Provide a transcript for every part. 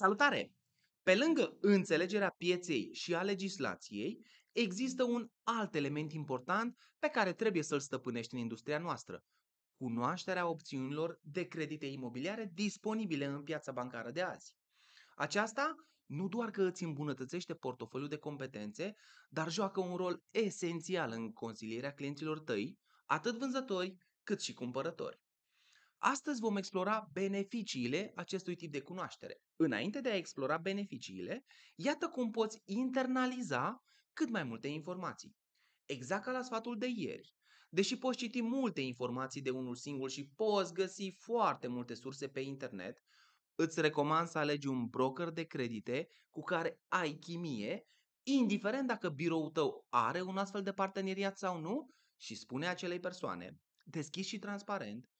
Salutare! Pe lângă înțelegerea pieței și a legislației, există un alt element important pe care trebuie să-l stăpânești în industria noastră. Cunoașterea opțiunilor de credite imobiliare disponibile în piața bancară de azi. Aceasta nu doar că îți îmbunătățește portofoliul de competențe, dar joacă un rol esențial în consilierea clienților tăi, atât vânzători cât și cumpărători. Astăzi vom explora beneficiile acestui tip de cunoaștere. Înainte de a explora beneficiile, iată cum poți internaliza cât mai multe informații. Exact ca la sfatul de ieri. Deși poți citi multe informații de unul singur și poți găsi foarte multe surse pe internet, îți recomand să alegi un broker de credite cu care ai chimie, indiferent dacă biroul tău are un astfel de parteneriat sau nu, și spune acelei persoane, deschis și transparent,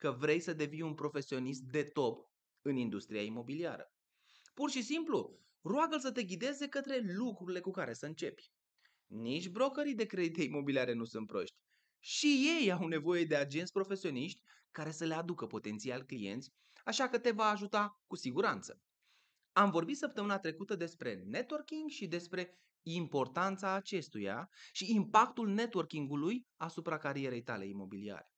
că vrei să devii un profesionist de top în industria imobiliară. Pur și simplu, roagă-l să te ghideze către lucrurile cu care să începi. Nici brokerii de credite imobiliare nu sunt proști. Și ei au nevoie de agenți profesioniști care să le aducă potențial clienți, așa că te va ajuta cu siguranță. Am vorbit săptămâna trecută despre networking și despre importanța acestuia și impactul networkingului asupra carierei tale imobiliare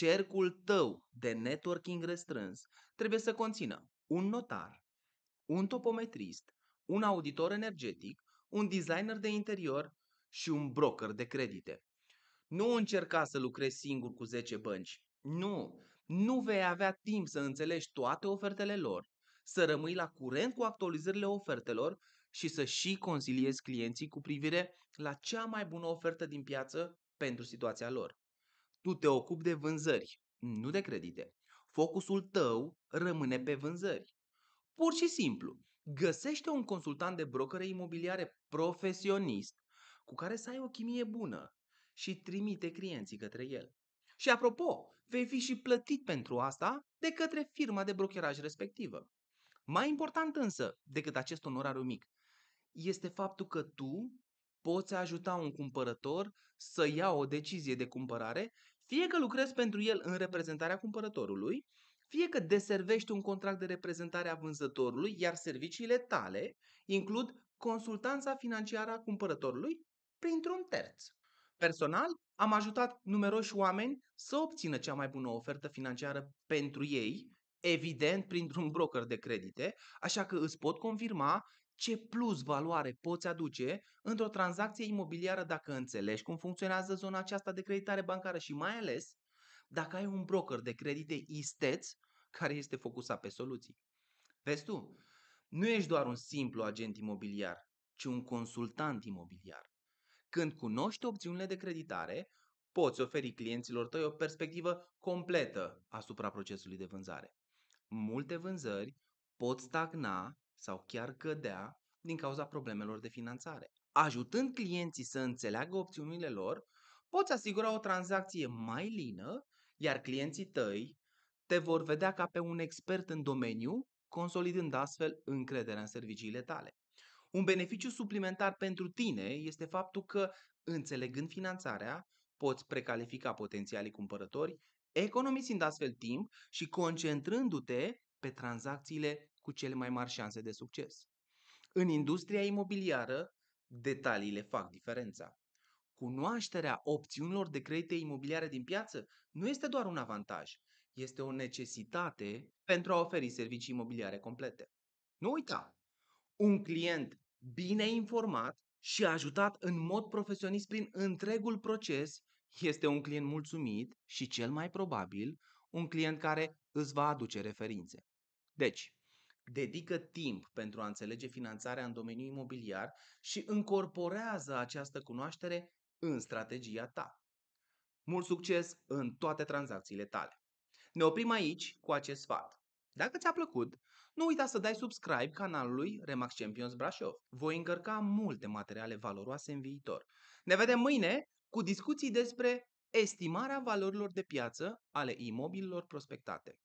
cercul tău de networking restrâns trebuie să conțină un notar, un topometrist, un auditor energetic, un designer de interior și un broker de credite. Nu încerca să lucrezi singur cu 10 bănci. Nu! Nu vei avea timp să înțelegi toate ofertele lor, să rămâi la curent cu actualizările ofertelor și să și consiliezi clienții cu privire la cea mai bună ofertă din piață pentru situația lor tu te ocupi de vânzări, nu de credite. Focusul tău rămâne pe vânzări. Pur și simplu, găsește un consultant de brokere imobiliare profesionist cu care să ai o chimie bună și trimite clienții către el. Și apropo, vei fi și plătit pentru asta de către firma de brokeraj respectivă. Mai important însă decât acest onorariu mic este faptul că tu poți ajuta un cumpărător să ia o decizie de cumpărare fie că lucrezi pentru el în reprezentarea cumpărătorului, fie că deservești un contract de reprezentare a vânzătorului, iar serviciile tale includ consultanța financiară a cumpărătorului printr-un terț. Personal, am ajutat numeroși oameni să obțină cea mai bună ofertă financiară pentru ei, evident printr-un broker de credite, așa că îți pot confirma ce plus valoare poți aduce într-o tranzacție imobiliară dacă înțelegi cum funcționează zona aceasta de creditare bancară și mai ales dacă ai un broker de credite isteț care este focusat pe soluții. Vezi tu, nu ești doar un simplu agent imobiliar, ci un consultant imobiliar. Când cunoști opțiunile de creditare, poți oferi clienților tăi o perspectivă completă asupra procesului de vânzare. Multe vânzări pot stagna sau chiar cădea din cauza problemelor de finanțare. Ajutând clienții să înțeleagă opțiunile lor, poți asigura o tranzacție mai lină, iar clienții tăi te vor vedea ca pe un expert în domeniu, consolidând astfel încrederea în serviciile tale. Un beneficiu suplimentar pentru tine este faptul că, înțelegând finanțarea, poți precalifica potențialii cumpărători, economisind astfel timp și concentrându-te pe tranzacțiile cu cele mai mari șanse de succes. În industria imobiliară, detaliile fac diferența. Cunoașterea opțiunilor de credite imobiliare din piață nu este doar un avantaj, este o necesitate pentru a oferi servicii imobiliare complete. Nu uita! Un client bine informat și ajutat în mod profesionist prin întregul proces este un client mulțumit și cel mai probabil un client care îți va aduce referințe. Deci, dedică timp pentru a înțelege finanțarea în domeniul imobiliar și încorporează această cunoaștere în strategia ta. Mult succes în toate tranzacțiile tale! Ne oprim aici cu acest sfat. Dacă ți-a plăcut, nu uita să dai subscribe canalului Remax Champions Brașov. Voi încărca multe materiale valoroase în viitor. Ne vedem mâine cu discuții despre estimarea valorilor de piață ale imobililor prospectate.